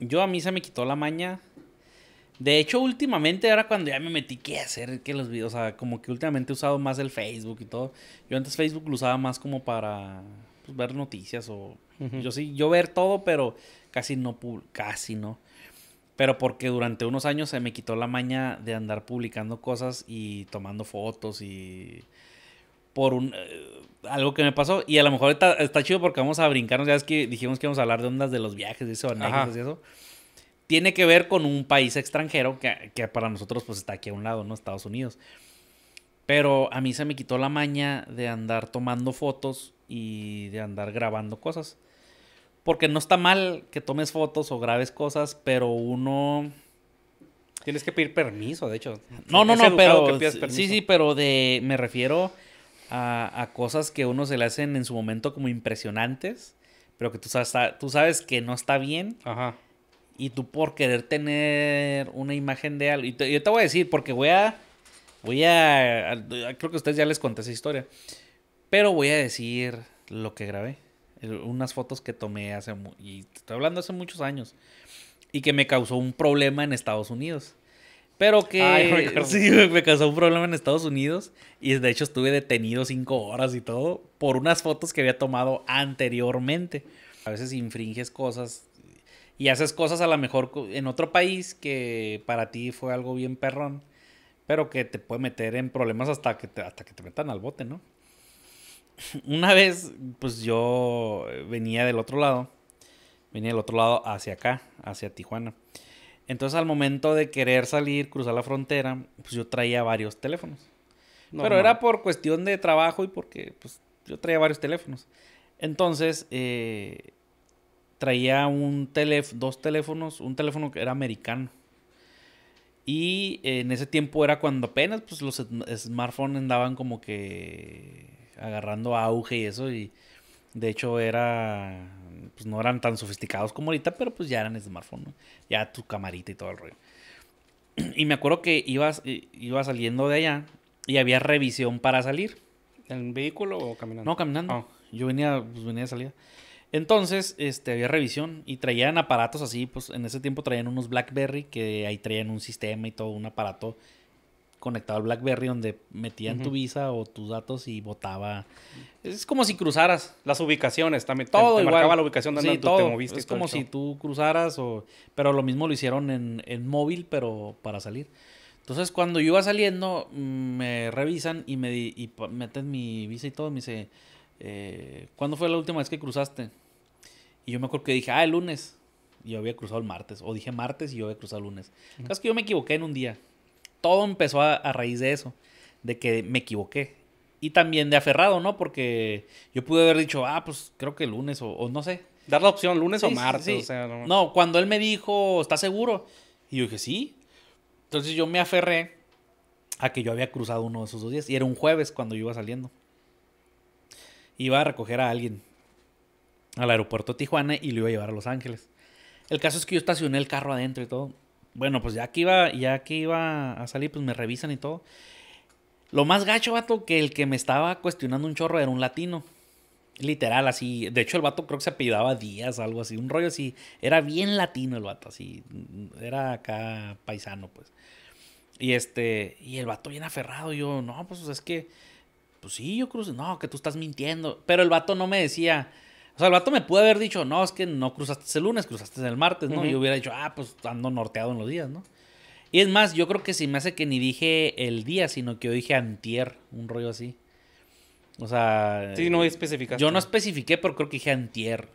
yo a mí se me quitó la maña. De hecho, últimamente, ahora cuando ya me metí, ¿qué hacer? que los videos? O sea, como que últimamente he usado más el Facebook y todo. Yo antes Facebook lo usaba más como para pues, ver noticias o... Yo sí, yo ver todo, pero casi no, casi no. Pero porque durante unos años se me quitó la maña de andar publicando cosas y tomando fotos y por un, eh, algo que me pasó. Y a lo mejor está, chido porque vamos a brincarnos. Ya es que dijimos que íbamos a hablar de ondas de los viajes, de eso, y eso. Tiene que ver con un país extranjero que, que, para nosotros pues está aquí a un lado, ¿no? Estados Unidos. Pero a mí se me quitó la maña de andar tomando fotos y de andar grabando cosas. Porque no está mal que tomes fotos o grabes cosas, pero uno... Tienes que pedir permiso, de hecho. No, no, no, pero... sí, sí, pero de... Me refiero a, cosas que a uno se le hacen en su momento como impresionantes, pero que tú sabes, tú sabes que no está bien. Y tú por querer tener una imagen de algo. Y yo te voy a decir, porque voy a. Voy a, a. Creo que ustedes ya les conté esa historia. Pero voy a decir lo que grabé. Unas fotos que tomé hace. Y estoy hablando hace muchos años. Y que me causó un problema en Estados Unidos. Pero que me me causó un problema en Estados Unidos y de hecho estuve detenido cinco horas y todo por unas fotos que había tomado anteriormente. A veces infringes cosas y haces cosas a lo mejor en otro país que para ti fue algo bien perrón, pero que te puede meter en problemas hasta que hasta que te metan al bote, ¿no? Una vez, pues yo venía del otro lado, venía del otro lado hacia acá, hacia Tijuana. Entonces al momento de querer salir, cruzar la frontera, pues yo traía varios teléfonos. Pero era por cuestión de trabajo y porque pues, yo traía varios teléfonos. Entonces eh, traía un dos teléfonos, un teléfono que era americano. Y eh, en ese tiempo era cuando apenas pues, los smartphones andaban como que agarrando auge y eso. Y de hecho era pues no eran tan sofisticados como ahorita, pero pues ya eran smartphone, Ya tu camarita y todo el rollo. Y me acuerdo que ibas, iba saliendo de allá y había revisión para salir. ¿En vehículo o caminando? No, caminando. Ah. Yo venía, pues venía de salida. Entonces, este, había revisión y traían aparatos así, pues en ese tiempo traían unos BlackBerry que ahí traían un sistema y todo, un aparato conectado al BlackBerry donde metían tu visa o tus datos y votaba. Es como si cruzaras. Las ubicaciones también. Todo te, marcaba la ubicación donde tú todo. te moviste. Es como si tú cruzaras o... Pero lo mismo lo hicieron en, móvil, pero para salir. Entonces, cuando yo iba saliendo, me revisan y me y meten mi visa y todo. me dice, eh, ¿cuándo fue la última vez que cruzaste? Y yo me acuerdo que dije, ah, el lunes. Y yo había cruzado el martes. O dije martes y yo había cruzado el lunes. Es que yo me equivoqué en un día todo empezó a, raíz de eso, de que me equivoqué. Y también de aferrado, ¿no? Porque yo pude haber dicho, ah, pues creo que el lunes o, no sé. Dar la opción lunes o martes. no... no, cuando él me dijo, ¿estás seguro? Y yo dije, sí. Entonces yo me aferré a que yo había cruzado uno de esos dos días. Y era un jueves cuando yo iba saliendo. Iba a recoger a alguien al aeropuerto de Tijuana y lo iba a llevar a Los Ángeles. El caso es que yo estacioné el carro adentro y todo bueno, pues ya que iba, ya que iba a salir, pues me revisan y todo. Lo más gacho, vato, que el que me estaba cuestionando un chorro era un latino. Literal, así. De hecho, el vato creo que se apellidaba Díaz, algo así. Un rollo así. Era bien latino el vato, así. Era acá paisano, pues. Y este. Y el vato bien aferrado. Yo, no, pues es que. Pues sí, yo que No, que tú estás mintiendo. Pero el vato no me decía o sea, el vato me pudo haber dicho, no, es que no cruzaste el lunes, cruzaste el martes, ¿no? Y yo hubiera dicho, ah, pues ando norteado en los días, ¿no? Y es más, yo creo que si me hace que ni dije el día, sino que yo dije antier, un rollo así. O sea. Sí, no especificaste. Yo no especifiqué, pero creo que dije antier.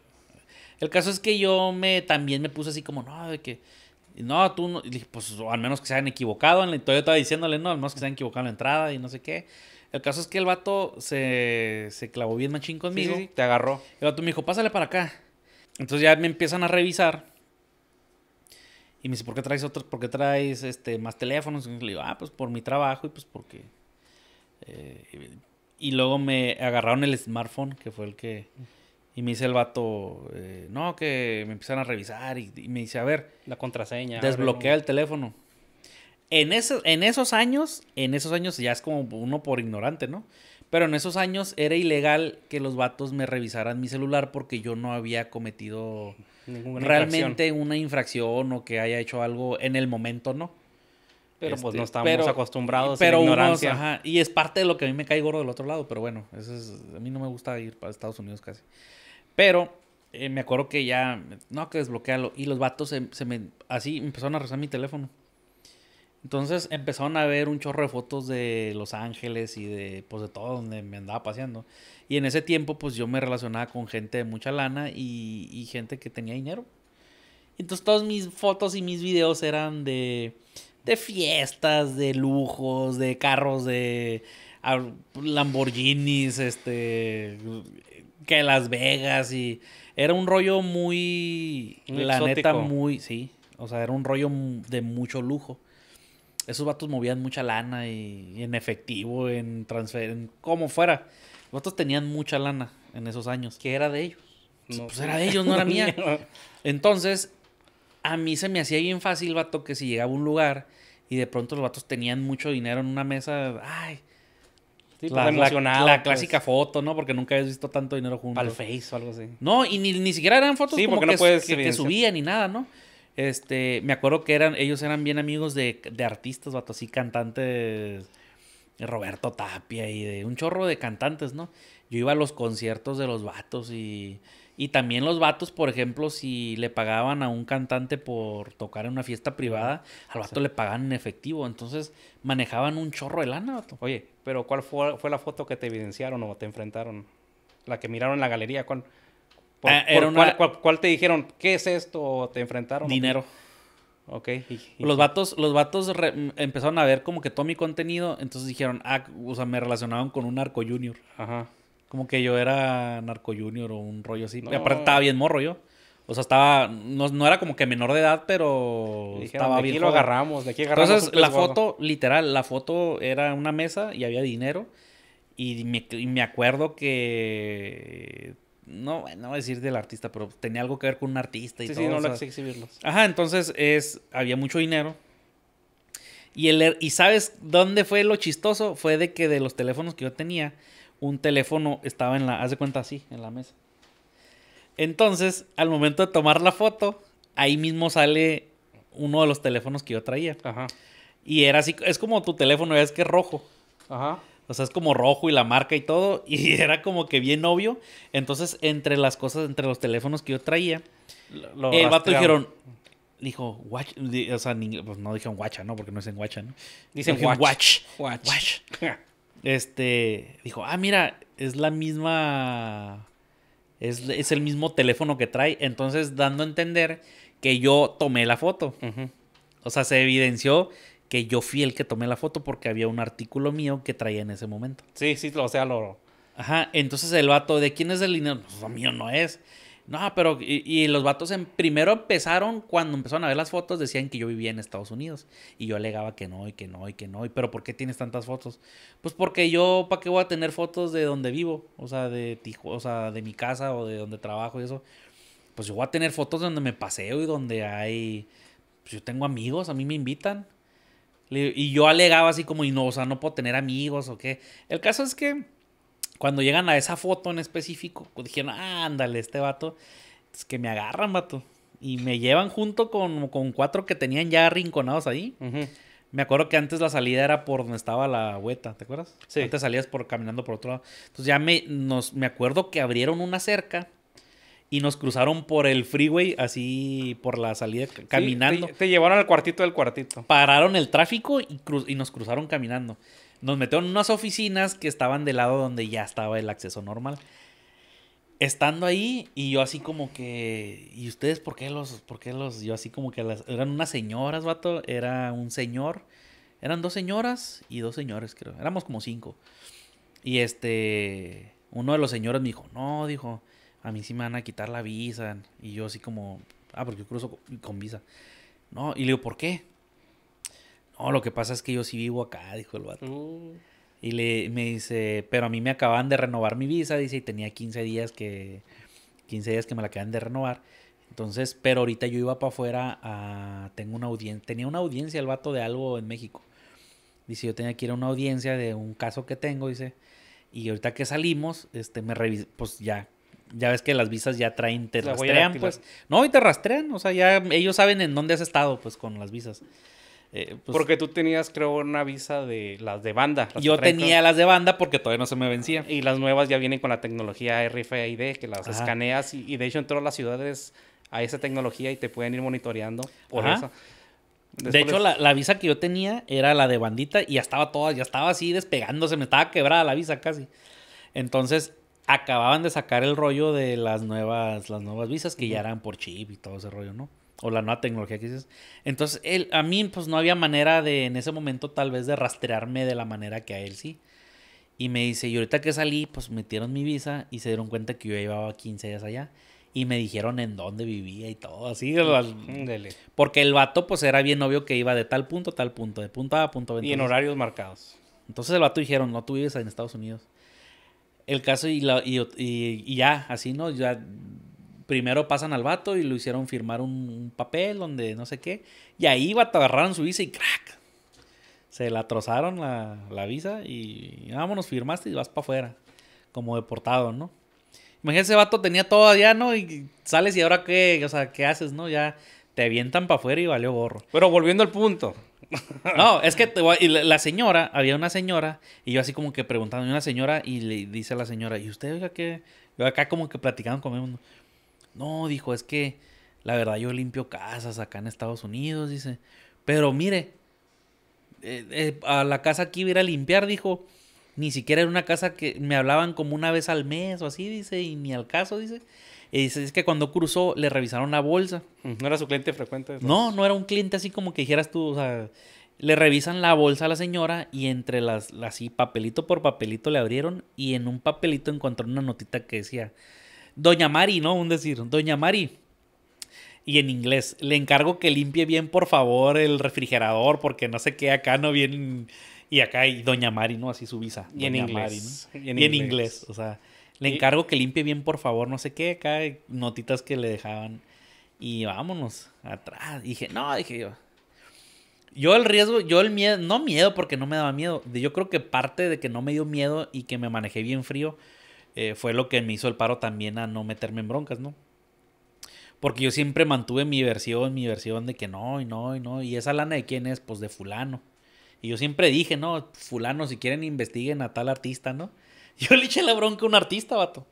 El caso es que yo me también me puse así como, no, de que. No, tú no. dije, pues al menos que se hayan equivocado. En yo estaba diciéndole, no, al menos que se hayan equivocado en la entrada y no sé qué. El caso es que el vato se, se clavó bien machín conmigo. te agarró. El vato me dijo, pásale para acá. Entonces ya me empiezan a revisar. Y me dice, ¿por qué traes otros, por qué traes este, más teléfonos? le digo, ah, pues por mi trabajo y pues porque... Eh, y luego me agarraron el smartphone, que fue el que... Y me dice el vato, eh, no, que me empiezan a revisar y, y, me dice, a ver... La contraseña. Desbloquea el teléfono en, esos años, en esos años ya es como uno por ignorante, ¿no? Pero en esos años era ilegal que los vatos me revisaran mi celular porque yo no había cometido realmente una infracción o que haya hecho algo en el momento, ¿no. Pero pues no este, estábamos acostumbrados pero a ignorancia. y es parte de lo que a mí me cae gordo del otro lado, pero bueno, eso es, a mí no me gusta ir para Estados Unidos casi. Pero eh, me acuerdo que ya, no, que desbloquearlo. Y los vatos se, se me, así empezaron a rezar mi teléfono. Entonces empezaron a ver un chorro de fotos de Los Ángeles y de, pues, de todo donde me andaba paseando. Y en ese tiempo, pues yo me relacionaba con gente de mucha lana y, gente que tenía dinero. Entonces todas mis fotos y mis videos eran de, fiestas, de lujos, de carros, de ah, Lamborghinis, este, que Las Vegas y era un rollo muy, la neta muy, sí, o sea, era un rollo de mucho lujo esos vatos movían mucha lana y, en efectivo, en transfer, en como fuera. Los vatos tenían mucha lana en esos años. ¿Qué era de ellos? pues era de ellos, no era mía. Entonces, a mí se me hacía bien fácil, vato, que si llegaba a un lugar y de pronto los vatos tenían mucho dinero en una mesa, ay. la, pues, pues. clásica foto, ¿no? Porque nunca habías visto tanto dinero juntos. Al Face o algo así. No, y ni, ni siquiera eran fotos sí, no que, que subían ni nada, ¿no? Este, me acuerdo que eran, ellos eran bien amigos de, artistas, vato, así cantantes. Roberto Tapia y de un chorro de cantantes, ¿no? Yo iba a los conciertos de los vatos y, y también los vatos, por ejemplo, si le pagaban a un cantante por tocar en una fiesta privada, al vato le pagaban en efectivo, entonces manejaban un chorro de lana, vato. Oye, pero ¿cuál fue, la foto que te evidenciaron o te enfrentaron? La que miraron en la galería, Con... Ah, cuál, te dijeron? ¿Qué es esto? ¿Te enfrentaron? Dinero. Ok. Los vatos, los empezaron a ver como que todo mi contenido, entonces dijeron, ah, o sea, me relacionaban con un narco junior. Ajá. Como que yo era narco junior o un rollo así. Y aparte estaba bien morro yo. O sea, estaba, no, era como que menor de edad, pero dijeron, estaba de aquí lo agarramos, de aquí agarramos. Entonces, la foto, literal, la foto era una mesa y había dinero. y me acuerdo que no, no voy a decir del artista, pero tenía algo que ver con un artista y todo. Sí, no lo exhibirlos. Ajá, entonces es, había mucho dinero. Y, el, y ¿sabes dónde fue lo chistoso? Fue de que de los teléfonos que yo tenía, un teléfono estaba en la, haz de cuenta así, en la mesa. Entonces, al momento de tomar la foto, ahí mismo sale uno de los teléfonos que yo traía. Ajá. Y era así, es como tu teléfono, es que es rojo. Ajá. O sea, es como rojo y la marca y todo. Y era como que bien obvio. Entonces, entre las cosas, entre los teléfonos que yo traía, lo, el vato dijeron, dijo, watch, o sea, pues, no dijeron guacha, ¿no? Porque no es en guacha, ¿no? Dicen watch. watch. este, dijo, ah, mira, es la misma, es, el mismo teléfono que trae. Entonces, dando a entender que yo tomé la foto. O sea, se evidenció que yo fui el que tomé la foto porque había un artículo mío que traía en ese momento. Sí, sí, o sea, lo... Ajá, entonces el vato, ¿de quién es el dinero? Pues mío no es. No, pero y, los vatos en, primero empezaron, cuando empezaron a ver las fotos, decían que yo vivía en Estados Unidos. Y yo alegaba que no, y que no, y que no. Y, pero ¿por qué tienes tantas fotos? Pues porque yo, ¿para qué voy a tener fotos de donde vivo? O sea, de, o sea, de mi casa o de donde trabajo y eso. Pues yo voy a tener fotos de donde me paseo y donde hay... Pues yo tengo amigos, a mí me invitan. Y yo alegaba así como, y no, o sea, no puedo tener amigos o qué. El caso es que cuando llegan a esa foto en específico, pues, dijeron, ándale, este vato, es que me agarran, vato. Y me llevan junto con, cuatro que tenían ya arrinconados ahí. Me acuerdo que antes la salida era por donde estaba la hueta, ¿te acuerdas? Sí. Antes salías por caminando por otro lado. Entonces ya me, me acuerdo que abrieron una cerca y nos cruzaron por el freeway, así por la salida, caminando. te, llevaron al cuartito del cuartito. Pararon el tráfico y, y nos cruzaron caminando. Nos metieron en unas oficinas que estaban del lado donde ya estaba el acceso normal. Estando ahí y yo así como que... ¿Y ustedes por qué los...? ¿Por qué los...? Yo así como que las... Eran unas señoras, vato. Era un señor. Eran dos señoras y dos señores, creo. Éramos como cinco. Y este... Uno de los señores me dijo, no, dijo a mí sí me van a quitar la visa. Y yo así como, ah, porque yo cruzo con visa. No, y le digo, ¿por qué? No, lo que pasa es que yo sí vivo acá, dijo el vato. Mm. Y le, me dice, pero a mí me acaban de renovar mi visa, dice, y tenía 15 días que, 15 días que me la acaban de renovar. Entonces, pero ahorita yo iba para afuera a, tengo una audiencia, tenía una audiencia el vato de algo en México. Dice, yo tenía que ir a una audiencia de un caso que tengo, dice. Y ahorita que salimos, este, me revisé, pues ya, ya ves que las visas ya traen, te rastrean, pues. No, y te rastrean, o sea, ya ellos saben en dónde has estado, pues, con las visas. Eh, pues porque tú tenías, creo, una visa de las de banda. yo tenía las de banda porque todavía no se me vencía. Y las nuevas ya vienen con la tecnología RFID, que las escaneas y, de hecho entró todas las ciudades a esa tecnología y te pueden ir monitoreando por eso. de hecho, la, la, visa que yo tenía era la de bandita y ya estaba toda, ya estaba así despegándose, me estaba quebrada la visa casi. Entonces, acababan de sacar el rollo de las nuevas, las nuevas visas que ya eran por chip y todo ese rollo, ¿no? O la nueva tecnología que dices. Entonces, él, a mí, pues no había manera de, en ese momento, tal vez, de rastrearme de la manera que a él sí. Y me dice, y ahorita que salí, pues metieron mi visa y se dieron cuenta que yo llevaba 15 días allá. Y me dijeron en dónde vivía y todo, así. Porque el vato, pues era bien obvio que iba de tal punto a tal punto, de punto A punto Y en horarios marcados. Entonces el vato dijeron, no, tú vives en Estados Unidos. El caso y, y, ya, así, ¿no? Ya primero pasan al vato y lo hicieron firmar un, papel donde no sé qué. Y ahí, vato, agarraron su visa y crack. Se la trozaron la, la visa y, vámonos, firmaste y vas para afuera. Como deportado, ¿no? imagínese ese vato tenía todo allá ¿no? Y sales y ahora qué, o sea, ¿qué haces, no? Ya te avientan para afuera y valió gorro. Pero volviendo al punto, No, es que la señora, había una señora, y yo así como que preguntando y una señora, y le dice a la señora, ¿y usted, oiga, qué? acá como que platicando conmigo. No, dijo, es que la verdad yo limpio casas acá en Estados Unidos, dice. Pero mire, eh, eh, a la casa que iba a a limpiar, dijo, ni siquiera era una casa que me hablaban como una vez al mes o así, dice, y ni al caso, dice. Y es que cuando cruzó le revisaron la bolsa. No era su cliente frecuente. No, no era un cliente así como que dijeras tú, o sea, le revisan la bolsa a la señora y entre las, así papelito por papelito le abrieron y en un papelito Encontró una notita que decía, Doña Mari, ¿no? Un decir, Doña Mari, y en inglés. Le encargo que limpie bien, por favor, el refrigerador, porque no sé qué, acá no bien. Y acá hay Doña Mari, ¿no? Así su visa. Doña en inglés. Mari, Y en, inglés. O sea, le encargo que limpie bien, por favor, no sé qué, acá notitas que le dejaban. Y vámonos, atrás. dije, no, dije yo. Yo el riesgo, yo el miedo, no miedo porque no me daba miedo. Yo creo que parte de que no me dio miedo y que me manejé bien frío eh, fue lo que me hizo el paro también a no meterme en broncas, ¿no? Porque yo siempre mantuve mi versión, mi versión de que no, y no, y no. Y esa lana de quién es, pues de fulano. Y yo siempre dije, no, fulano, si quieren investiguen a tal artista, ¿no? Yo le eché la bronca a un artista, vato.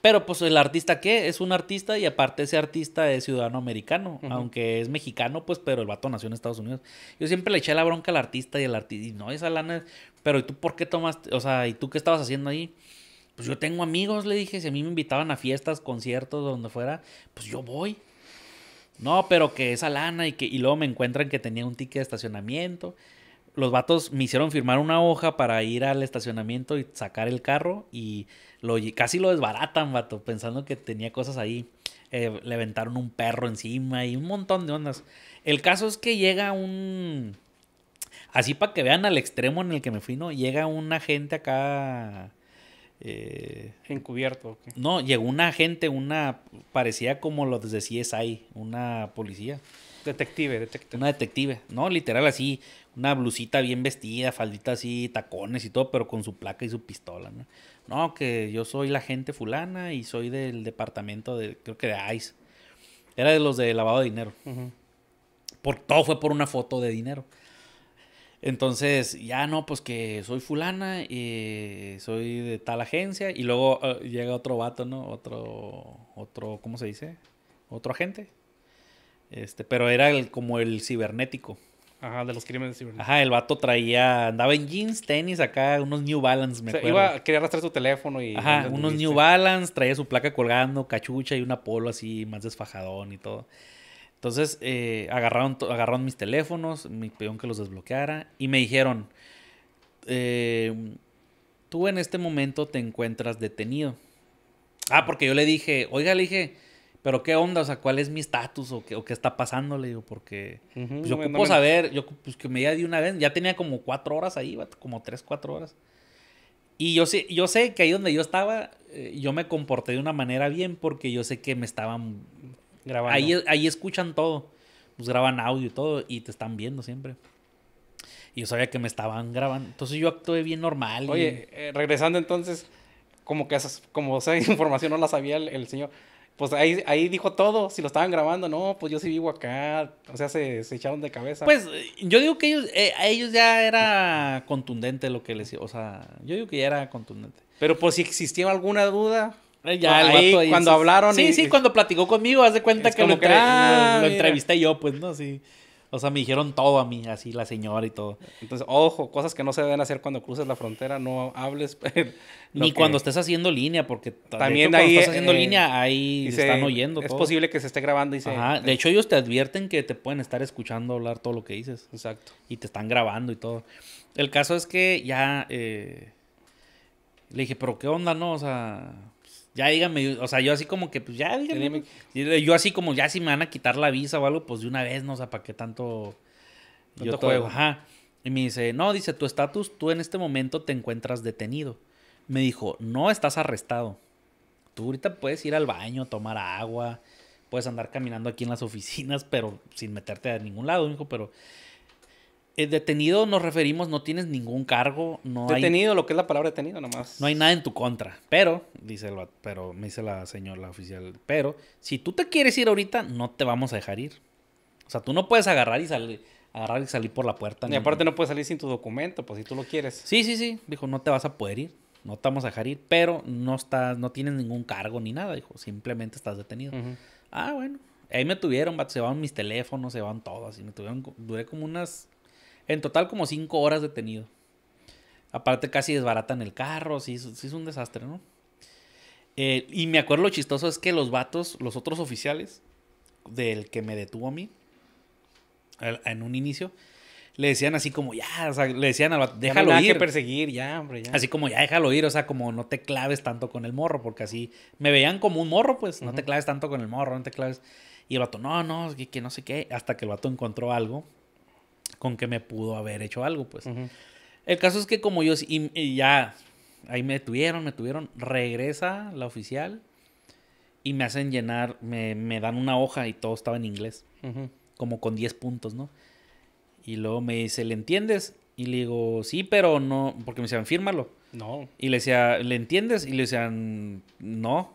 Pero pues el artista qué? Es un artista y aparte ese artista es ciudadano americano, aunque es mexicano, pues, pero el vato nació en Estados Unidos. Yo siempre le eché la bronca al artista y al artista, no, esa lana, pero ¿y tú por qué tomaste? O sea, ¿y tú qué estabas haciendo ahí? Pues yo tengo amigos, le dije, si a mí me invitaban a fiestas, conciertos, donde fuera, pues yo voy. No, pero que esa lana y que, y luego me encuentran que tenía un ticket de estacionamiento los vatos me hicieron firmar una hoja para ir al estacionamiento y sacar el carro y lo, casi lo desbaratan, vato, pensando que tenía cosas ahí. Eh, le aventaron un perro encima y un montón de ondas. El caso es que llega un... Así para que vean al extremo en el que me fui, ¿no? Llega un agente acá... Eh, Encubierto. No, llegó un agente, una... Parecía como los de CSI, una policía Detective, detective. Una detective, ¿no? Literal así, una blusita bien vestida, faldita así, tacones y todo, pero con su placa y su pistola, ¿no? que yo soy la gente fulana y soy del departamento de, creo que de ICE. Era de los de lavado de dinero. por, todo fue por una foto de dinero. Entonces, ya no, pues que soy fulana y eh, soy de tal agencia. Y luego eh, llega otro vato, ¿no? Otro, otro, ¿cómo se dice? Otro agente este, pero era el, como el cibernético. Ajá, de los crímenes cibernéticos. Ajá, el vato traía, andaba en jeans, tenis, acá, unos New Balance, me o sea, acuerdo. quería arrastrar su teléfono y... Ajá, unos New Balance, traía su placa colgando, cachucha y una polo así, más desfajadón y todo. Entonces, eh, agarraron, mis teléfonos, me pidieron que los desbloqueara y me dijeron, em, tú en este momento te encuentras detenido. Ah, porque yo le dije, oiga, le dije pero qué onda, o sea, cuál es mi estatus o qué, o qué está pasando, le digo, porque pues yo ocupo saber, yo pues que me ya de una vez, ya tenía como cuatro horas ahí, como tres, cuatro horas. Y yo sé, yo sé que ahí donde yo estaba, eh, yo me comporté de una manera bien porque yo sé que me estaban grabando. Ahí, ahí escuchan todo, pues graban audio y todo y te están viendo siempre. Y yo sabía que me estaban grabando, entonces yo actué bien normal. Oye, eh, regresando entonces, como que esas, como esa información no la sabía el señor pues ahí, ahí dijo todo, si lo estaban grabando, no, pues yo sí vivo acá, o sea, se, echaron de cabeza. Pues yo digo que ellos, eh, a ellos ya era contundente lo que les, o sea, yo digo que ya era contundente. Pero pues si existía alguna duda, eh, ahí, cuando hablaron. Sí, sí, cuando platicó conmigo, haz de cuenta que, lo, que ah, lo, entrevisté yo, pues, ¿no? Sí. O sea, me dijeron todo a mí, así la señora y todo. Entonces, ojo, cosas que no se deben hacer cuando cruces la frontera, no hables. Ni cuando estés haciendo línea, porque también cuando ahí, estás haciendo eh, línea, ahí se, están oyendo. Es posible que se esté grabando y se. Ajá. De hecho, ellos te advierten que te pueden estar escuchando hablar todo lo que dices. Exacto. Y te están grabando y todo. El caso es que ya. Eh, le dije, pero ¿qué onda, no? O sea ya dígame o sea, yo así como que, pues ya díganme. yo así como, ya si me van a quitar la visa o algo, pues de una vez, no, o sea, ¿para qué tanto, yo juego? Y me dice, no, dice, tu estatus, tú en este momento te encuentras detenido. Me dijo, no estás arrestado. Tú ahorita puedes ir al baño, tomar agua, puedes andar caminando aquí en las oficinas, pero sin meterte a ningún lado, me dijo, pero eh, detenido nos referimos, no tienes ningún cargo, no Detenido, lo que es la palabra detenido nomás. No hay nada en tu contra, pero, dice el, pero me dice la señora oficial, pero si tú te quieres ir ahorita, no te vamos a dejar ir. O sea, tú no puedes agarrar y salir, agarrar y salir por la puerta. Y aparte no puedes salir sin tu documento, pues si tú lo quieres. Sí, sí, sí. Dijo, no te vas a poder ir, no te vamos a dejar ir, pero no estás, no tienes ningún cargo ni nada, dijo, simplemente estás detenido. Ah, bueno. Ahí me tuvieron, se van mis teléfonos, se van todos. Y me tuvieron, duré como unas en total como cinco horas detenido. Aparte casi desbaratan el carro, sí, sí es un desastre, ¿no? Eh, y me acuerdo lo chistoso es que los vatos, los otros oficiales, del que me detuvo a mí, en un inicio, le decían así como, ya, o sea, le decían al vato, déjalo ir. Que perseguir, ya, hombre, ya. Así como, ya, déjalo ir, o sea, como no te claves tanto con el morro, porque así me veían como un morro, pues, no te claves tanto con el morro, no te claves. Y el vato, no, no, que, que no sé qué, hasta que el vato encontró algo con que me pudo haber hecho algo, pues. El caso es que como yo y, ya ahí me tuvieron, me tuvieron, regresa la oficial y me hacen llenar, me, dan una hoja y todo estaba en inglés, como con 10 puntos, ¿no? Y luego me dice, ¿le entiendes? Y le digo, sí, pero no, porque me decían, fírmalo. No. Y le decía, ¿le entiendes? Y le decían, no.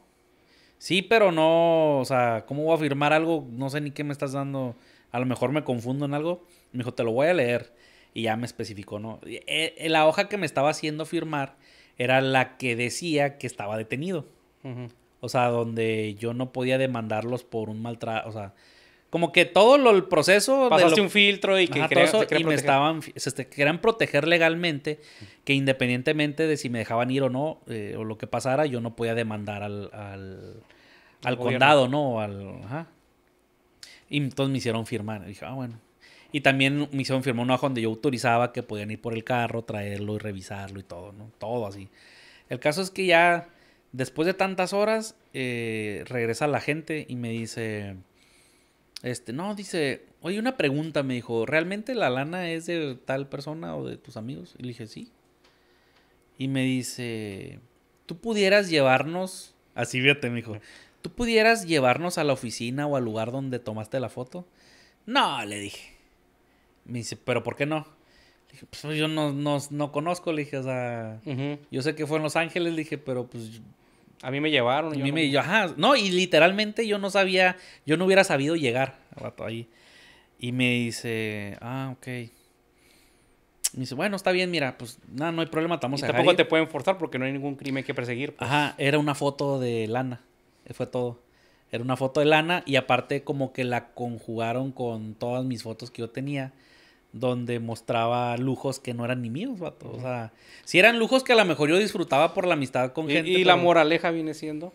Sí, pero no, o sea, ¿cómo voy a firmar algo? No sé ni qué me estás dando. A lo mejor me confundo en algo. Me dijo, te lo voy a leer. Y ya me especificó, ¿no? Eh, la hoja que me estaba haciendo firmar era la que decía que estaba detenido. O sea, donde yo no podía demandarlos por un maltrato. O sea, como que todo el proceso. Pasaste un filtro y que me estaban. querían proteger legalmente que independientemente de si me dejaban ir o no, eh, o lo que pasara, yo no podía demandar al. al, condado, ¿no? Al, Ajá. Y entonces me hicieron firmar. Y dije, ah, bueno. Y también me hicieron firmar un hoja donde yo autorizaba que podían ir por el carro, traerlo y revisarlo y todo, ¿no? Todo así. El caso es que ya después de tantas horas eh, regresa la gente y me dice, este, no, dice, oye, una pregunta, me dijo, ¿realmente la lana es de tal persona o de tus amigos? Y le dije, sí. Y me dice, tú pudieras llevarnos, así vete, me dijo, tú pudieras llevarnos a la oficina o al lugar donde tomaste la foto. No, le dije. Me dice, ¿pero por qué no? dije, pues yo no, no, conozco, le dije, o sea, yo sé que fue en Los Ángeles, le dije, pero pues... A mí me llevaron. A mí me... dijo Ajá, no, y literalmente yo no sabía, yo no hubiera sabido llegar ahí. Y me dice, ah, ok. Me dice, bueno, está bien, mira, pues nada, no hay problema, estamos a Tampoco te pueden forzar porque no hay ningún crimen que perseguir. Pues. Ajá, era una foto de lana, fue todo. Era una foto de lana y aparte como que la conjugaron con todas mis fotos que yo tenía donde mostraba lujos que no eran ni míos, O sea, si eran lujos que a lo mejor yo disfrutaba por la amistad con gente. ¿Y la moraleja viene siendo?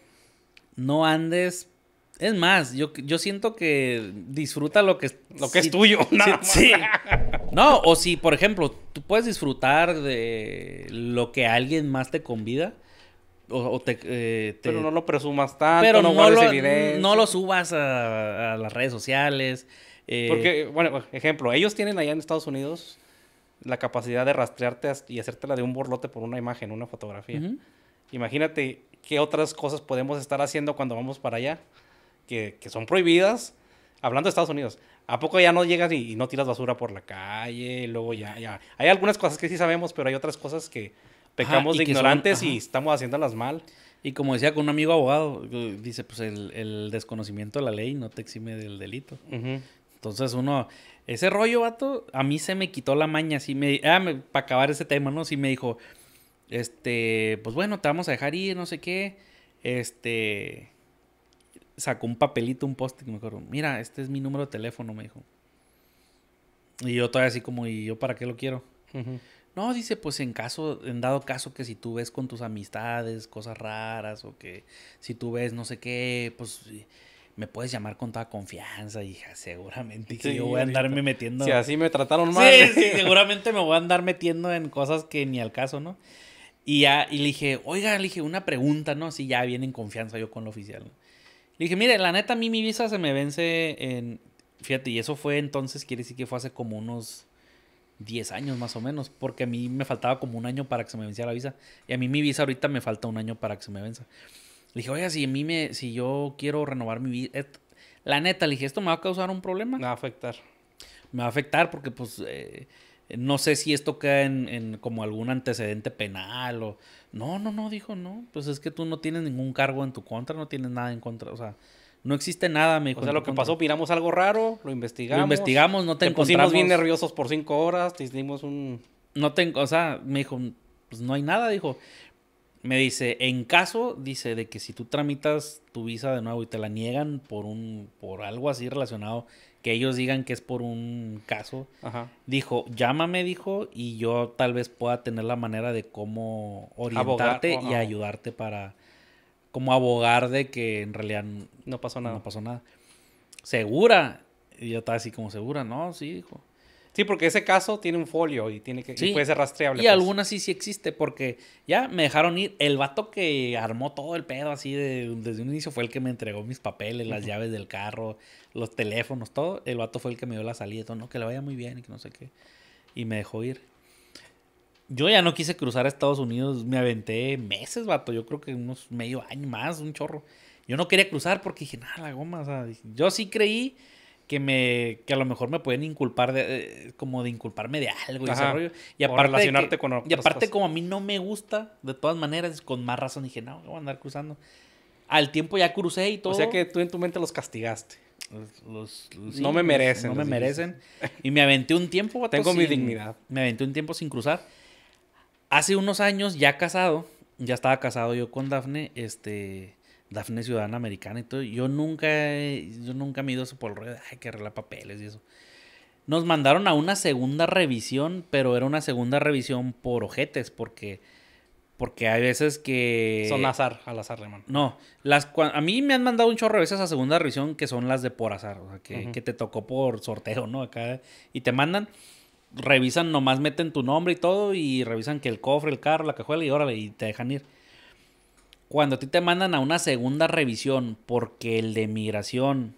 No andes. Es más, yo, yo siento que disfruta lo que es, lo que es tuyo. Sí. No, o si, por ejemplo, tú puedes disfrutar de lo que alguien más te convida. O, eh, te, Pero no lo presumas tanto, pero no, lo, subas a, a las redes sociales. Eh, Porque, bueno, ejemplo, ellos tienen allá en Estados Unidos la capacidad de rastrearte y hacértela de un borlote por una imagen, una fotografía. Imagínate qué otras cosas podemos estar haciendo cuando vamos para allá, que, son prohibidas, hablando de Estados Unidos. ¿A poco ya no llegas y, no tiras basura por la calle? Luego ya, ya. Hay algunas cosas que sí sabemos, pero hay otras cosas que pecamos de ignorantes y estamos haciéndolas mal. Y como decía con un amigo abogado, dice, pues el, desconocimiento de la ley no te exime del delito. Entonces uno, ese rollo, vato, a mí se me quitó la maña, así me, ah, para acabar ese tema, ¿no? Sí me dijo, este, pues bueno, te vamos a dejar ir, no sé qué, este, sacó un papelito, un post-it, me acuerdo, mira, este es mi número de teléfono, me dijo. Y yo todavía así como, ¿y yo para qué lo quiero? No, dice, pues en caso, en dado caso que si tú ves con tus amistades cosas raras o que si tú ves no sé qué, pues me puedes llamar con toda confianza, hija, seguramente que yo voy a andarme metiendo. Si así me trataron mal. Sí, sí, seguramente me voy a andar metiendo en cosas que ni al caso, ¿no? Y ya, y le dije, oiga, le dije, una pregunta, ¿no? Si ya viene en confianza yo con lo oficial. Le dije, mire, la neta, a mí mi visa se me vence en. Fíjate, y eso fue entonces, quiere decir que fue hace como unos 10 años más o menos, porque a mí me faltaba como un año para que se me venciera la visa. Y a mí mi visa ahorita me falta un año para que se me venza. Le dije, oiga, si a mí me, si yo quiero renovar mi vida, la neta, le dije, esto me va a causar un problema. Me va a afectar. Me va a afectar porque, pues, eh, no sé si esto queda en, como algún antecedente penal o... No, no, no, dijo, no. Pues es que tú no tienes ningún cargo en tu contra, no tienes nada en contra, o sea... No existe nada, me dijo. O sea, lo que pasó, miramos algo raro, lo investigamos. Lo investigamos, no te, te encontramos. pusimos bien nerviosos por cinco horas, te hicimos un... No tengo, O sea, me dijo, pues no hay nada, dijo. Me dice, en caso, dice, de que si tú tramitas tu visa de nuevo y te la niegan por un, por algo así relacionado, que ellos digan que es por un caso, dijo, llámame, dijo, y yo tal vez pueda tener la manera de cómo orientarte y ayudarte para, como abogar de que en realidad no pasó nada. No pasó nada. Segura. Y yo estaba así como segura, no, sí, dijo. Sí, porque ese caso tiene un folio y tiene que puede ser rastreable. Y pues. algunas sí sí existe, porque ya me dejaron ir. El vato que armó todo el pedo así de, desde un inicio fue el que me entregó mis papeles, las llaves del carro, los teléfonos, todo. El vato fue el que me dio la salida, todo, no, que le vaya muy bien y que no sé qué. Y me dejó ir. Yo ya no quise cruzar a Estados Unidos, me aventé meses, vato. Yo creo que unos medio año más, un chorro. Yo no quería cruzar porque dije, nada, la goma. O sea, yo sí creí que me que a lo mejor me pueden inculpar de, eh, como de inculparme de algo y ese rollo. Y aparte relacionarte con Y aparte como a mí no me gusta, de todas maneras, con más razón dije, no, voy a andar cruzando. Al tiempo ya crucé y todo. O sea que tú en tu mente los castigaste. no me merecen. No me merecen. Y me aventé un tiempo. Tengo mi dignidad. Me aventé un tiempo sin cruzar. Hace unos años, ya casado, ya estaba casado yo con Dafne, este Dafne ciudadana americana y todo. Yo nunca, yo nunca me he ido eso por el rey de, que arreglar papeles y eso. Nos mandaron a una segunda revisión, pero era una segunda revisión por ojetes, porque, porque hay veces que... Son azar, al azar, hermano. No, las, a mí me han mandado un chorro de veces a segunda revisión que son las de por azar, que, que te tocó por sorteo, ¿no? Acá, y te mandan, revisan, nomás meten tu nombre y todo, y revisan que el cofre, el carro, la cajuela, y órale, y te dejan ir cuando a ti te mandan a una segunda revisión porque el de migración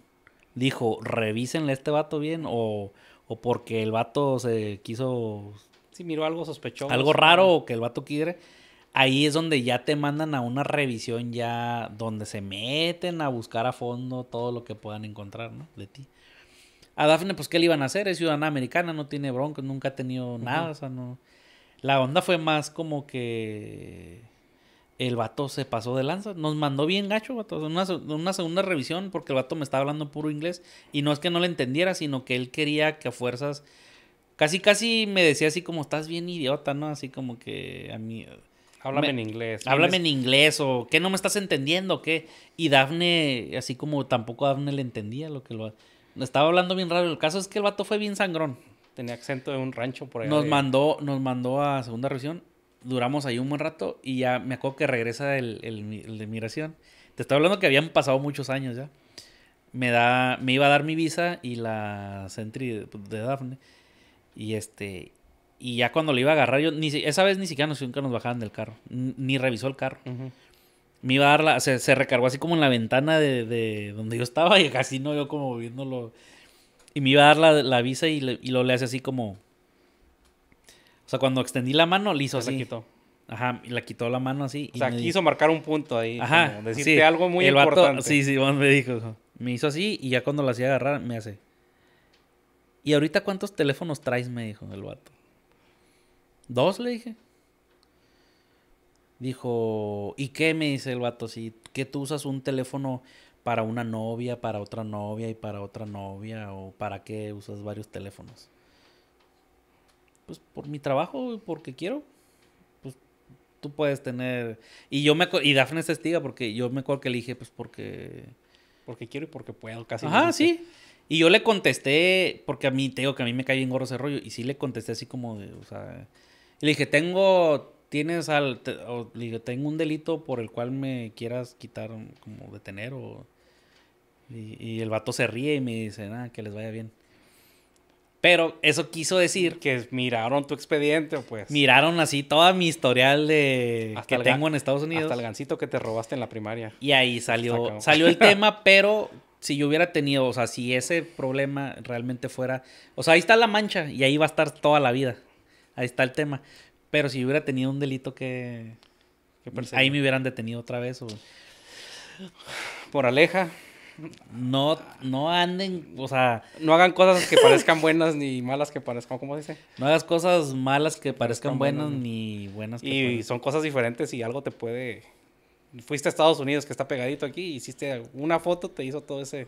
dijo, revísenle a este vato bien o, o porque el vato se quiso... sí miró algo sospechoso. Algo raro o que el vato quiere ahí es donde ya te mandan a una revisión ya donde se meten a buscar a fondo todo lo que puedan encontrar, ¿no? De ti. A Daphne, pues, ¿qué le iban a hacer? Es ciudadana americana, no tiene broncos, nunca ha tenido nada, o sea, no... La onda fue más como que el vato se pasó de lanza. Nos mandó bien gacho, vato. Una, una, segunda revisión, porque el vato me estaba hablando puro inglés. Y no es que no le entendiera, sino que él quería que a fuerzas. Casi, casi me decía así como, estás bien idiota, ¿no? Así como que a mí. Eh, Háblame en inglés. Háblame en inglés, o ¿qué no me estás entendiendo? ¿Qué? Y Dafne, así como tampoco Dafne le entendía lo que lo. Estaba hablando bien raro. El caso es que el vato fue bien sangrón. Tenía acento de un rancho por ahí. Nos mandó, nos mandó a segunda revisión duramos ahí un buen rato y ya me acuerdo que regresa el, de migración. Te estaba hablando que habían pasado muchos años ya. Me, da, me iba a dar mi visa y la Sentry de, pues, Daphne Y este. Y ya cuando le iba a agarrar, yo ni esa vez ni siquiera nos, nos bajaban del carro. Ni revisó el carro. Me iba a dar la. Se, recargó así como en la ventana de, donde yo estaba y casi no yo como viéndolo. Y me iba a dar la, visa y, le, y lo le hace así como. O sea, cuando extendí la mano, le hizo así. La quitó. Ajá, y la quitó la mano así. O sea, quiso marcar un punto ahí. Ajá. decirte algo muy importante. sí, sí, me dijo. Me hizo así y ya cuando la hacía agarrar, me hace. ¿Y ahorita cuántos teléfonos traes? Me dijo el vato. Dos, le dije. Dijo, ¿y qué? Me dice el vato, sí, que tú usas un teléfono para una novia, para otra novia y para otra novia, o para qué usas varios teléfonos pues por mi trabajo, porque quiero. Pues tú puedes tener. Y yo me. Y Dafne se estiga porque yo me acuerdo que le dije, pues porque. Porque quiero y porque puedo, casi. Ajá, sí. Y yo le contesté, porque a mí, te digo que a mí me cae bien gorro ese rollo, y sí le contesté así como de, o sea. le dije, tengo. Tienes al. le dije, tengo un delito por el cual me quieras quitar, como detener o. Y, y el vato se ríe y me dice, nada, que les vaya bien. Pero eso quiso decir. Que miraron tu expediente, pues. Miraron así toda mi historial de que tengo en Estados Unidos. Hasta el gancito que te robaste en la primaria. Y ahí salió, salió el tema, pero si yo hubiera tenido, o sea, si ese problema realmente fuera. O sea, ahí está la mancha y ahí va a estar toda la vida. Ahí está el tema. Pero si yo hubiera tenido un delito que. que ahí me hubieran detenido otra vez. O... Por Aleja. No, no anden, o sea... No hagan cosas que parezcan buenas ni malas que parezcan, ¿cómo se dice? No hagas cosas malas que parezcan buenas, ni buenas que Y son cosas diferentes y algo te puede... Fuiste a Estados Unidos, que está pegadito aquí, hiciste una foto, te hizo todo ese